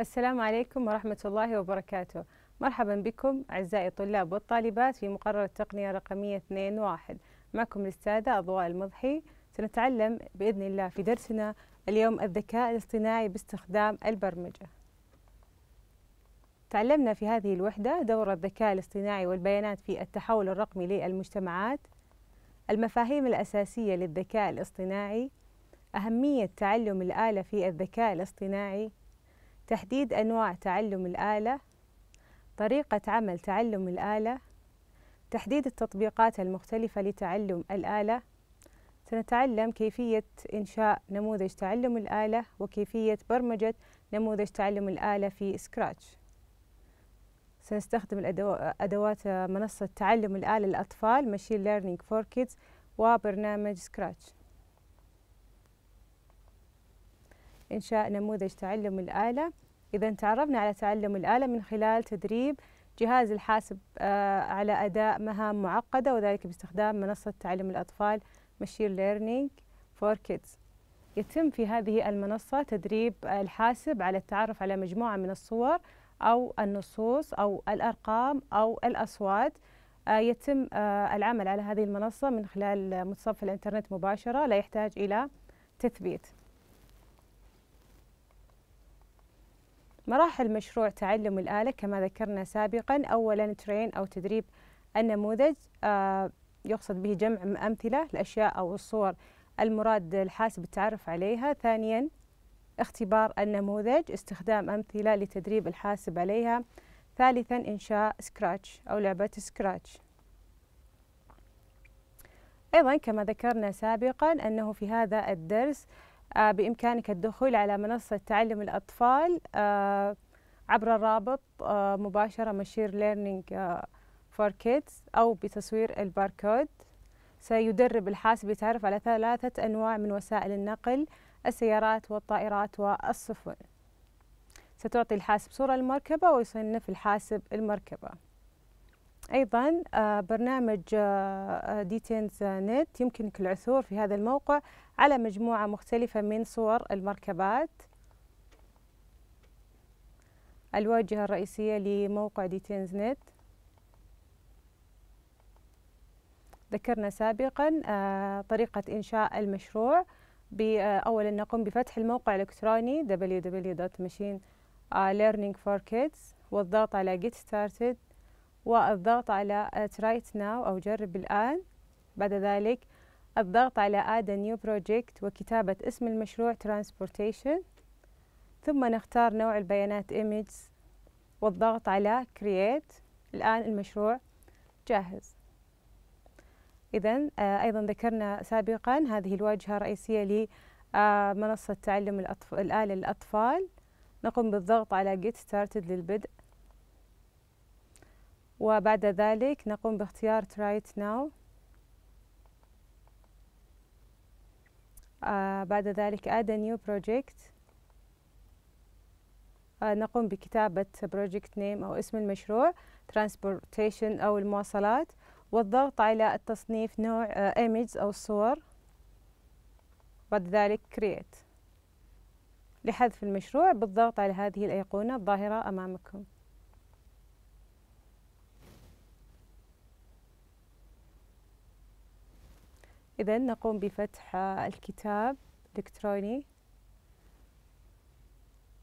السلام عليكم ورحمة الله وبركاته مرحبا بكم أعزائي الطلاب والطالبات في مقرر التقنية رقميه 2 واحد معكم الأستاذة أضواء المضحي سنتعلم بإذن الله في درسنا اليوم الذكاء الاصطناعي باستخدام البرمجة تعلمنا في هذه الوحدة دور الذكاء الاصطناعي والبيانات في التحول الرقمي للمجتمعات المفاهيم الأساسية للذكاء الاصطناعي أهمية تعلم الآلة في الذكاء الاصطناعي تحديد أنواع تعلم الآلة طريقة عمل تعلم الآلة تحديد التطبيقات المختلفة لتعلم الآلة سنتعلم كيفية إنشاء نموذج تعلم الآلة وكيفية برمجة نموذج تعلم الآلة في سكراتش سنستخدم أدوات منصة تعلم الآلة للأطفال Machine Learning for Kids وبرنامج سكراتش إنشاء نموذج تعلم الآلة إذا تعرفنا على تعلم الآلة من خلال تدريب جهاز الحاسب آه، على أداء مهام معقدة وذلك باستخدام منصة تعلم الأطفال مشين ليرنينج فور كيدز يتم في هذه المنصة تدريب الحاسب على التعرف على مجموعة من الصور أو النصوص أو الأرقام أو الأصوات آه، يتم آه، العمل على هذه المنصة من خلال متصفح الإنترنت مباشرة لا يحتاج إلى تثبيت مراحل مشروع تعلم الآلة كما ذكرنا سابقا أولا ترين أو تدريب النموذج آه، يقصد به جمع أمثلة الأشياء أو الصور المراد الحاسب التعرف عليها ثانيا اختبار النموذج استخدام أمثلة لتدريب الحاسب عليها ثالثا إنشاء سكراتش أو لعبة سكراتش أيضا كما ذكرنا سابقا أنه في هذا الدرس آه، بإمكانك الدخول على منصة تعلم الأطفال آه، عبر الرابط آه، مباشرة مشير ليرنينج فور كيدز أو بتصوير الباركود سيدرب الحاسب يتعرف على ثلاثة أنواع من وسائل النقل السيارات والطائرات والسفن ستعطي الحاسب صورة المركبة ويصنف الحاسب المركبة أيضا آه، برنامج ديتينز آه، نت آه، يمكنك العثور في هذا الموقع على مجموعة مختلفة من صور المركبات الواجهة الرئيسية لموقع ديتينز نت ذكرنا سابقا طريقة إنشاء المشروع أولا نقوم بفتح الموقع الإلكتروني www.machine learning for kids والضغط على get started والضغط على at ناو أو جرب الآن بعد ذلك الضغط على add a new project وكتابة اسم المشروع transportation ثم نختار نوع البيانات image والضغط على create الآن المشروع جاهز إذا آه، أيضا ذكرنا سابقا هذه الواجهة الرئيسية لمنصة آه، تعلم الآلة للأطفال نقوم بالضغط على get started للبدء وبعد ذلك نقوم باختيار Try It Now آه، بعد ذلك Add a New Project آه، نقوم بكتابة Project Name أو اسم المشروع Transportation أو المواصلات والضغط على التصنيف نوع آه، image أو الصور بعد ذلك Create لحذف المشروع بالضغط على هذه الأيقونة الظاهرة أمامكم إذا نقوم بفتح الكتاب الإلكتروني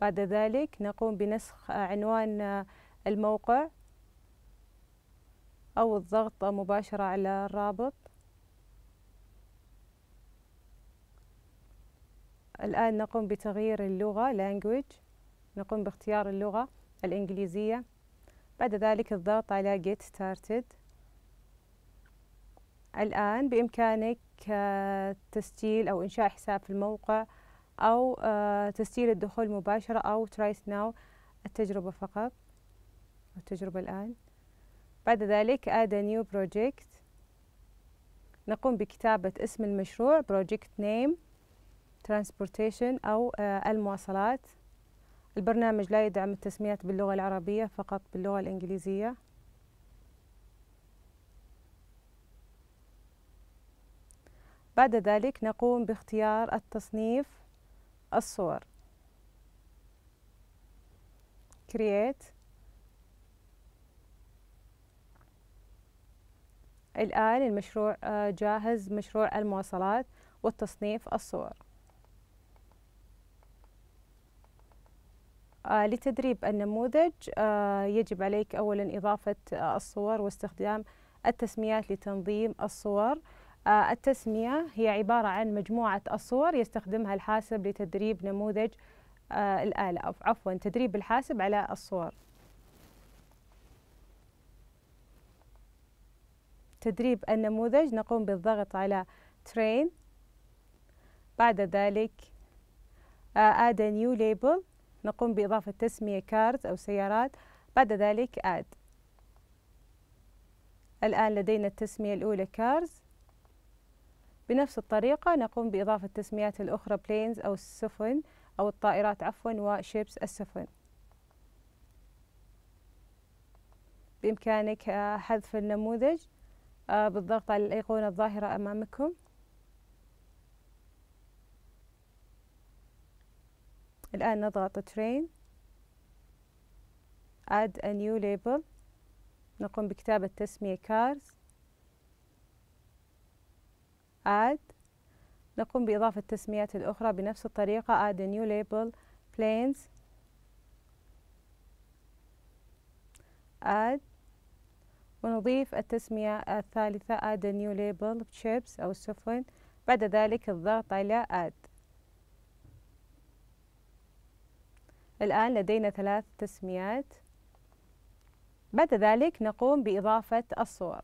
بعد ذلك نقوم بنسخ عنوان الموقع أو الضغط مباشرة على الرابط الآن نقوم بتغيير اللغة language نقوم باختيار اللغة الإنجليزية بعد ذلك الضغط على get started الآن بإمكانك آه، تسجيل أو إنشاء حساب في الموقع أو آه، تسجيل الدخول مباشرة أو ترايس ناو التجربة فقط التجربة الآن بعد ذلك add a new project نقوم بكتابة اسم المشروع project name transportation أو آه، المواصلات البرنامج لا يدعم التسميات باللغة العربية فقط باللغة الإنجليزية بعد ذلك نقوم باختيار التصنيف الصور create الآن المشروع آه، جاهز مشروع المواصلات والتصنيف الصور آه، لتدريب النموذج آه، يجب عليك أولا إضافة الصور واستخدام التسميات لتنظيم الصور آه، التسمية هي عبارة عن مجموعة الصور يستخدمها الحاسب لتدريب نموذج آه، الآلة أو عفوا تدريب الحاسب على الصور تدريب النموذج نقوم بالضغط على train بعد ذلك آه، add a new label نقوم بإضافة تسمية cars أو سيارات بعد ذلك add الآن لدينا التسمية الأولى cars بنفس الطريقة نقوم بإضافة تسميات الأخرى بلينز أو السفن أو الطائرات عفوا وشيبس السفن بإمكانك آه، حذف النموذج آه، بالضغط على الأيقونة الظاهرة أمامكم الآن نضغط Train Add a new label نقوم بكتابة تسمية Cars add نقوم بإضافة التسميات الأخرى بنفس الطريقة add a new label planes add ونضيف التسمية الثالثة add a new label chips أو السفن بعد ذلك الضغط على add الآن لدينا ثلاث تسميات بعد ذلك نقوم بإضافة الصور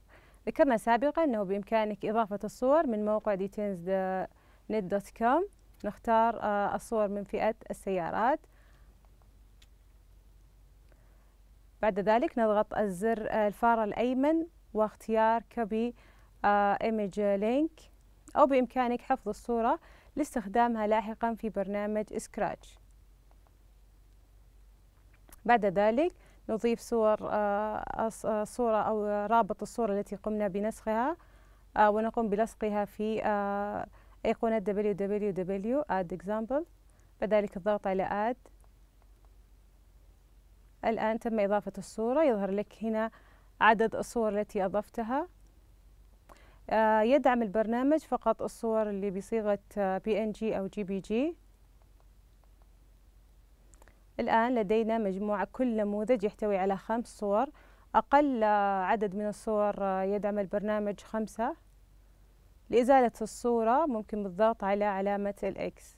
ذكرنا سابقا أنه بإمكانك إضافة الصور من موقع ديتينز نت دوت كوم نختار آه، الصور من فئة السيارات بعد ذلك نضغط الزر آه، الفار الأيمن واختيار كوبي ايمج آه، لينك أو بإمكانك حفظ الصورة لاستخدامها لاحقا في برنامج سكراتش بعد ذلك نضيف صور آه، آه، صورة أو رابط الصورة التي قمنا بنسخها آه، ونقوم بلصقها في أيقونة www add example ذلك الضغط على add الآن تم إضافة الصورة يظهر لك هنا عدد الصور التي أضفتها يدعم البرنامج فقط الصور اللي بصيغة PNG أو JPG الآن لدينا مجموعة كل نموذج يحتوي على خمس صور أقل عدد من الصور يدعم البرنامج خمسة لإزالة الصورة ممكن بالضغط على علامة الإكس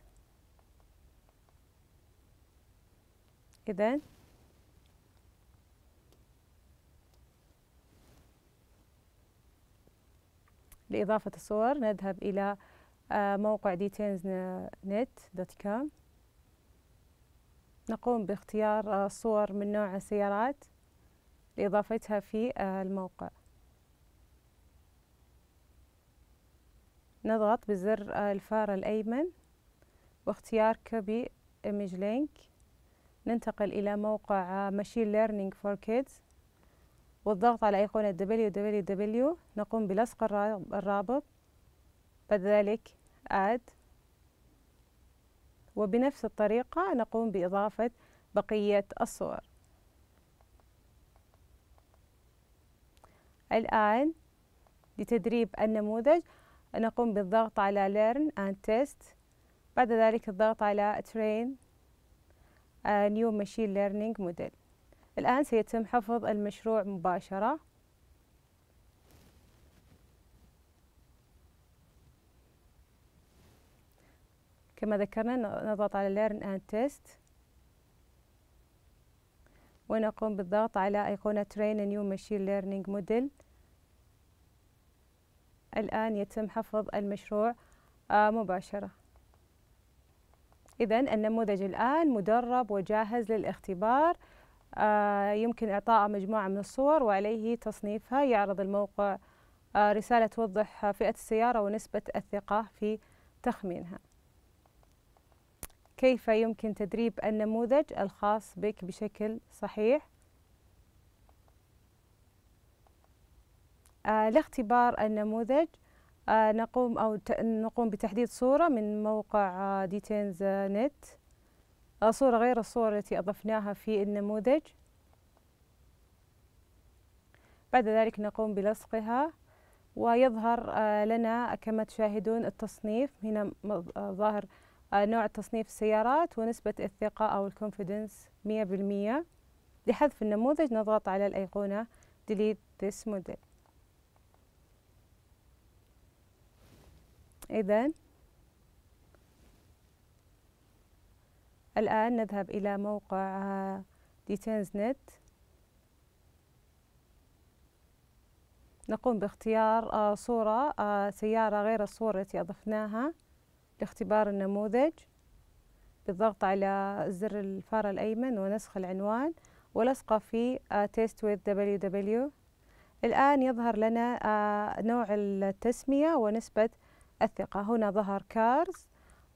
إذا لإضافة الصور نذهب إلى آه، موقع details.net.com نقوم باختيار آه، صور من نوع السيارات لإضافتها في آه، الموقع نضغط بزر آه، الفار الأيمن واختيار كوبي إيميج لينك ننتقل إلى موقع ماشين ليرنينج فور كيدز والضغط على أيقونة www نقوم بلصق الرابط بعد ذلك add وبنفس الطريقة نقوم بإضافة بقية الصور الآن لتدريب النموذج نقوم بالضغط على Learn and Test بعد ذلك الضغط على Train آه، New Machine Learning Model الآن سيتم حفظ المشروع مباشرة كما ذكرنا نضغط على Learn and Test ونقوم بالضغط على أيقونة Train a New Machine Learning Model الآن يتم حفظ المشروع آه، مباشرة إذا النموذج الآن مدرب وجاهز للاختبار آه، يمكن إعطاءه مجموعة من الصور وعليه تصنيفها يعرض الموقع آه، رسالة توضح فئة السيارة ونسبة الثقة في تخمينها كيف يمكن تدريب النموذج الخاص بك بشكل صحيح آه لاختبار النموذج آه نقوم أو نقوم بتحديد صورة من موقع آه، ديتينز نت آه صورة غير الصورة التي أضفناها في النموذج بعد ذلك نقوم بلصقها ويظهر آه، لنا كما تشاهدون التصنيف هنا آه، ظاهر آه، نوع تصنيف السيارات ونسبة الثقة أو الكونفيدنس 100% لحذف النموذج نضغط على الأيقونة Delete this model إذا الآن نذهب إلى موقع ديتينز آه، نت نقوم باختيار آه، صورة سيارة غير الصورة التي أضفناها لاختبار النموذج بالضغط على زر الفار الأيمن ونسخ العنوان ولصقه في تيست آه، with www الآن يظهر لنا آه، نوع التسمية ونسبة الثقة هنا ظهر كارز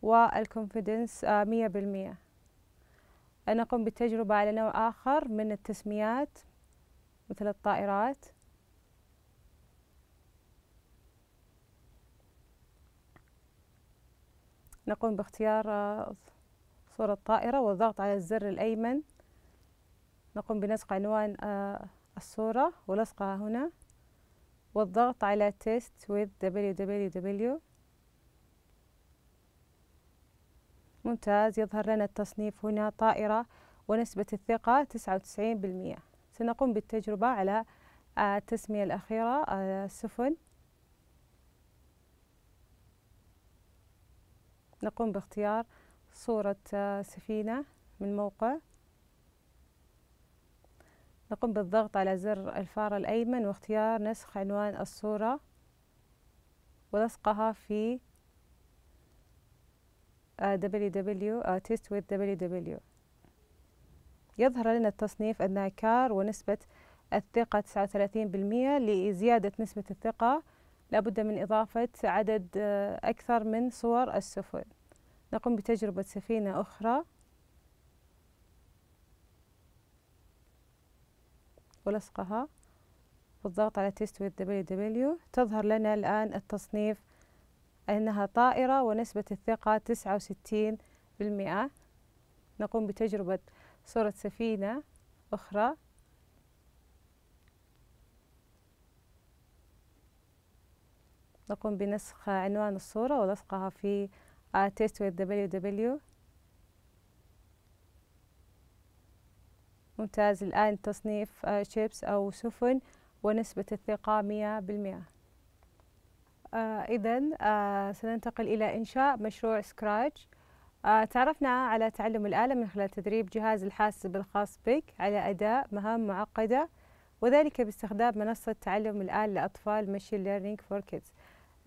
والكونفيدنس آه، مية بالمية نقوم بالتجربة على نوع آخر من التسميات مثل الطائرات نقوم باختيار آه، صورة طائرة والضغط على الزر الأيمن نقوم بنسخ عنوان آه، الصورة ولصقها هنا والضغط على test with www ممتاز يظهر لنا التصنيف هنا طائرة ونسبة الثقة 99% سنقوم بالتجربة على آه، التسمية الأخيرة السفن نقوم باختيار صورة آه، سفينة من موقع نقوم بالضغط على زر الفار الأيمن واختيار نسخ عنوان الصورة ولصقها في آه، آه، with www.testwithww يظهر لنا التصنيف النايكار ونسبة الثقة 39% لزيادة نسبة الثقة لابد من إضافة عدد آه، أكثر من صور السفن نقوم بتجربة سفينة أخرى ولصقها بالضغط على تيست دبليو دبليو تظهر لنا الآن التصنيف أنها طائرة ونسبة الثقة تسعة وستين بالمئة نقوم بتجربة صورة سفينة أخرى نقوم بنسخ عنوان الصورة ولصقها في تيست www ممتاز الآن تصنيف شيبس آه، أو سفن ونسبة الثقة مية بالمئة آه، إذا آه، سننتقل إلى إنشاء مشروع سكراتش تعرفنا على تعلم الآلة من خلال تدريب جهاز الحاسب الخاص بك على أداء مهام معقدة وذلك باستخدام منصة تعلم الآلة لأطفال ماشين ليرنينج فور كيدز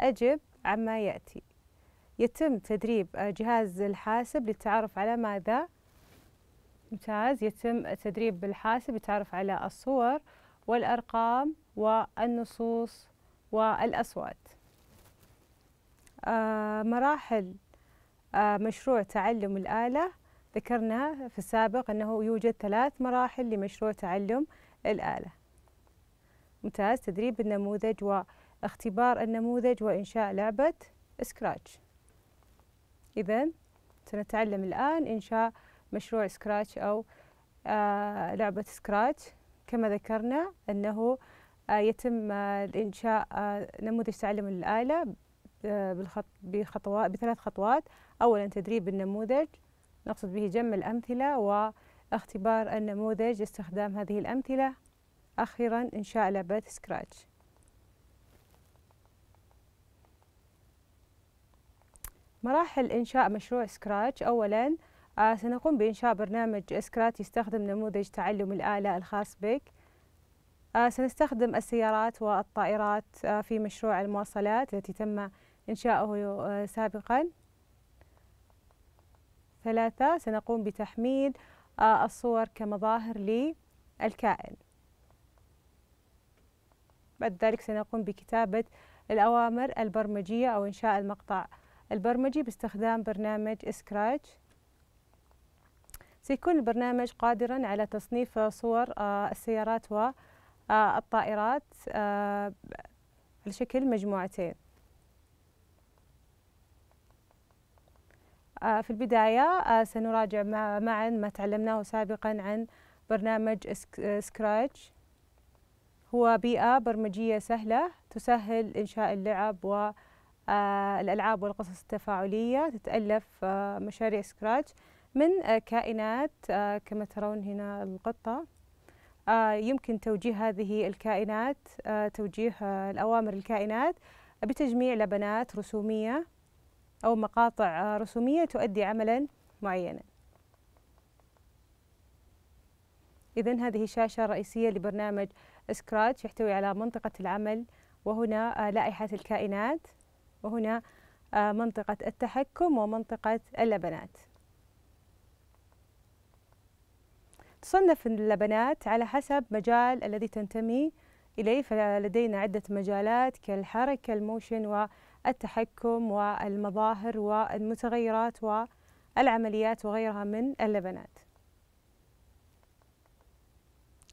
أجب عما يأتي يتم تدريب جهاز الحاسب للتعرف على ماذا ممتاز يتم تدريب الحاسب للتعرف على الصور والأرقام والنصوص والأصوات آه، مراحل آه، مشروع تعلم الآلة ذكرنا في السابق أنه يوجد ثلاث مراحل لمشروع تعلم الآلة ممتاز تدريب النموذج و اختبار النموذج وإنشاء لعبة سكراتش إذا سنتعلم الآن إنشاء مشروع سكراتش أو آه لعبة سكراتش كما ذكرنا أنه آه يتم آه إنشاء آه، نموذج تعلم الآلة آه، بالخط بخطوات بثلاث خطوات أولا تدريب النموذج نقصد به جمع الأمثلة واختبار النموذج استخدام هذه الأمثلة أخيرا إنشاء لعبة سكراتش مراحل إنشاء مشروع سكراتش أولاً آه، سنقوم بإنشاء برنامج سكرات يستخدم نموذج تعلم الآلة الخاص بك آه، سنستخدم السيارات والطائرات آه، في مشروع المواصلات التي تم إنشاؤه سابقا ثلاثة سنقوم بتحميل الصور كمظاهر للكائن بعد ذلك سنقوم بكتابة الأوامر البرمجية أو إنشاء المقطع البرمجي باستخدام برنامج سكراتش سيكون البرنامج قادرا على تصنيف صور آه، السيارات والطائرات آه، على آه، شكل مجموعتين في البداية سنراجع معا ما تعلمناه سابقا عن برنامج سكراتش هو بيئة برمجية سهلة تسهل إنشاء اللعب و آه، الألعاب والقصص التفاعلية تتألف آه، مشاريع سكراتش من آه، كائنات كما ترون هنا القطة يمكن توجيه هذه الكائنات توجيه الأوامر الكائنات بتجميع لبنات رسومية أو مقاطع رسومية تؤدي عملا معينا إذا هذه الشاشة الرئيسية لبرنامج سكراتش يحتوي على منطقة العمل وهنا لائحة الكائنات وهنا آه، منطقة التحكم ومنطقة اللبنات تصنف اللبنات على حسب مجال الذي تنتمي إليه فلدينا عدة مجالات كالحركة الموشن والتحكم والمظاهر والمتغيرات والعمليات وغيرها من اللبنات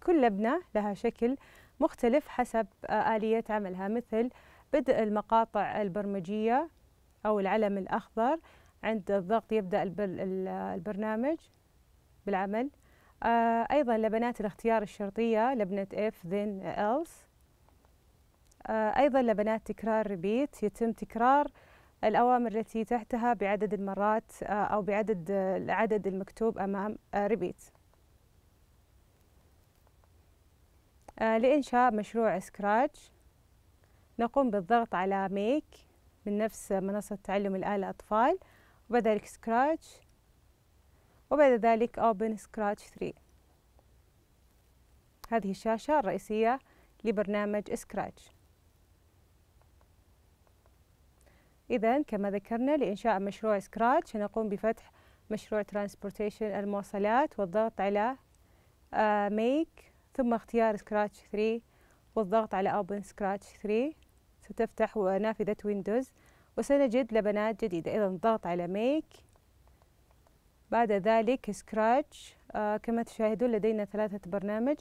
كل لبنة لها شكل مختلف حسب آه، آلية عملها مثل بدء المقاطع البرمجية أو العلم الأخضر عند الضغط يبدأ البرنامج بالعمل آه، أيضا لبنات الاختيار الشرطية لبنة if then else آه، أيضا لبنات تكرار ريبيت يتم تكرار الأوامر التي تحتها بعدد المرات آه، أو بعدد العدد المكتوب أمام ريبيت لإنشاء مشروع سكراتش نقوم بالضغط على ميك من نفس منصة تعلم الآلة أطفال وبعد ذلك سكراتش وبعد ذلك أوبن سكراتش 3 هذه الشاشة الرئيسية لبرنامج سكراتش إذا كما ذكرنا لإنشاء مشروع سكراتش نقوم بفتح مشروع ترانسبورتيشن المواصلات والضغط على آه، ميك ثم اختيار سكراتش 3 والضغط على أوبن سكراتش 3 تفتح نافذة ويندوز وسنجد لبنات جديدة إذا نضغط على ميك بعد ذلك سكراتش آه كما تشاهدون لدينا ثلاثة برنامج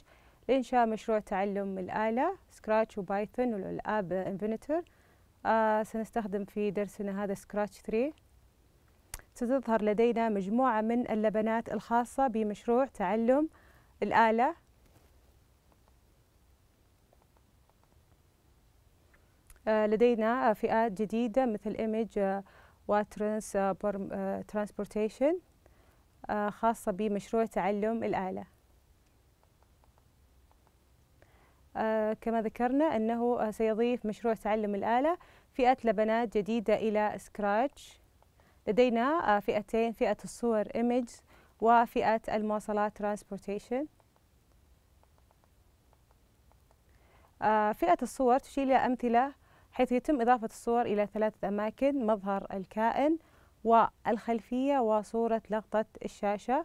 لإنشاء مشروع تعلم الآلة سكراتش وبايثون والآب انفينيتور آه سنستخدم في درسنا هذا سكراتش 3 ستظهر لدينا مجموعة من اللبنات الخاصة بمشروع تعلم الآلة آه، لدينا فئات جديدة مثل إيميج وترانس ترانسبورتيشن خاصة بمشروع تعلم الآلة آه، كما ذكرنا أنه آه، سيضيف مشروع تعلم الآلة فئة لبنات جديدة إلى سكراتش لدينا فئتين فئة الصور إيميج وفئة المواصلات ترانسبورتيشن فئة الصور تشيل أمثلة حيث يتم إضافة الصور إلى ثلاثة أماكن مظهر الكائن والخلفية وصورة لقطة الشاشة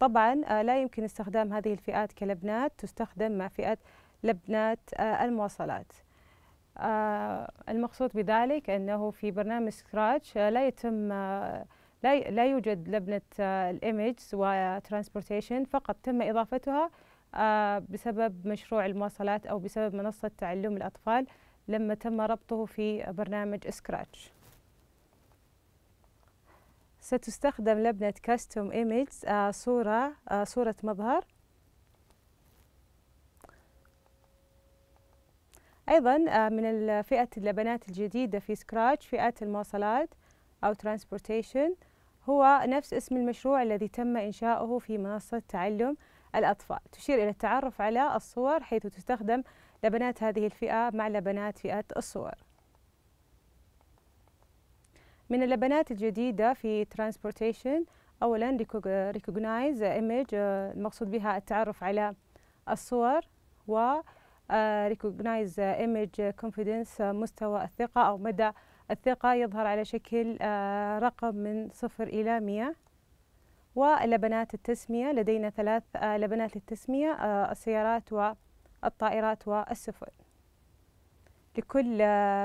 طبعا آه، لا يمكن استخدام هذه الفئات كلبنات تستخدم مع فئة لبنات آه، المواصلات آه، المقصود بذلك أنه في برنامج سكراتش لا يتم لا يوجد لبنة الإيمجز وترانسبورتيشن فقط تم إضافتها بسبب مشروع المواصلات أو بسبب منصة تعلم الأطفال لما تم ربطه في برنامج سكراتش ستستخدم لبنة كاستوم ايميج آه، صورة آه، صورة مظهر أيضا آه، من فئة اللبنات الجديدة في سكراتش فئة المواصلات أو ترانسبورتيشن هو نفس اسم المشروع الذي تم إنشاؤه في منصة تعلم الأطفال تشير إلى التعرف على الصور حيث تستخدم لبنات هذه الفئة مع لبنات فئة الصور من اللبنات الجديدة في ترانسبورتيشن أولا ريكوجنايز ايمج آه، المقصود بها التعرف على الصور و ريكوجنايز ايمج كونفيدنس مستوى الثقة أو مدى الثقة يظهر على شكل آه، رقم من صفر إلى مئة ولبنات التسمية لدينا ثلاث آه، لبنات للتسمية السيارات و الطائرات والسفن لكل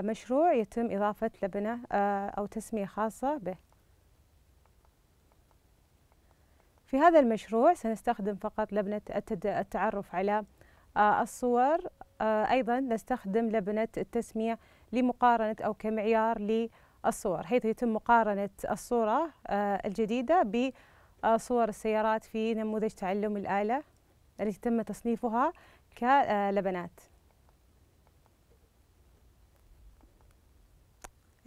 مشروع يتم إضافة لبنة آه، أو تسمية خاصة به في هذا المشروع سنستخدم فقط لبنة التعرف على آه، الصور آه، أيضا نستخدم لبنة التسمية لمقارنة أو كمعيار للصور حيث يتم مقارنة الصورة الجديدة بصور السيارات في نموذج تعلم الآلة التي تم تصنيفها كلبنات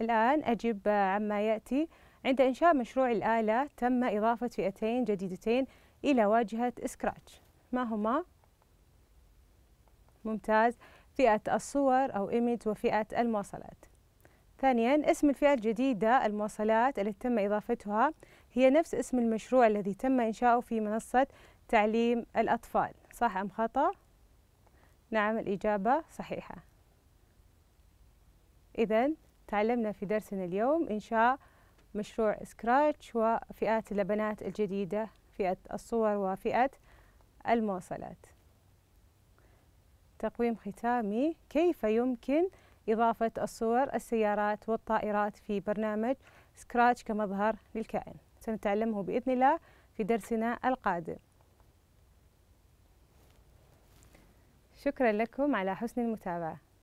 الآن أجب عما يأتي عند إنشاء مشروع الآلة تم إضافة فئتين جديدتين إلى واجهة سكراتش ما هما؟ ممتاز فئة الصور أو إيمج وفئة المواصلات ثانيا اسم الفئة الجديدة المواصلات التي تم إضافتها هي نفس اسم المشروع الذي تم إنشاؤه في منصة تعليم الأطفال صح أم خطأ؟ نعم الإجابة صحيحة إذا تعلمنا في درسنا اليوم إنشاء مشروع سكراتش وفئة اللبنات الجديدة فئة الصور وفئة الموصلات تقويم ختامي كيف يمكن إضافة الصور السيارات والطائرات في برنامج سكراتش كمظهر للكائن سنتعلمه بإذن الله في درسنا القادم شكرا لكم على حسن المتابعة